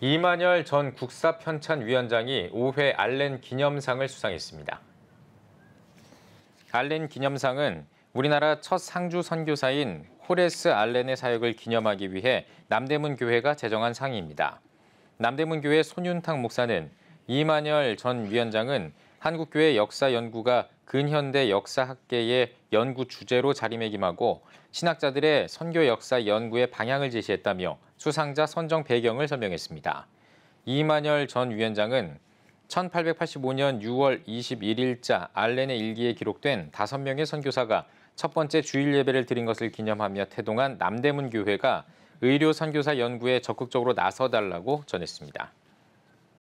이만열 전 국사편찬위원장이 5회 알렌 기념상을 수상했습니다. 알렌 기념상은 우리나라 첫 상주 선교사인 호레스 알렌의 사역을 기념하기 위해 남대문 교회가 제정한 상입니다. 남대문 교회 손윤탁 목사는 이만열 전 위원장은 한국교회 역사 연구가 근현대 역사학계의 연구 주제로 자리매김하고 신학자들의 선교 역사 연구의 방향을 제시했다며 수상자 선정 배경을 설명했습니다. 이만열 전 위원장은 1885년 6월 21일자 알렌의 일기에 기록된 5명의 선교사가 첫 번째 주일 예배를 드린 것을 기념하며 태동한 남대문 교회가 의료 선교사 연구에 적극적으로 나서달라고 전했습니다.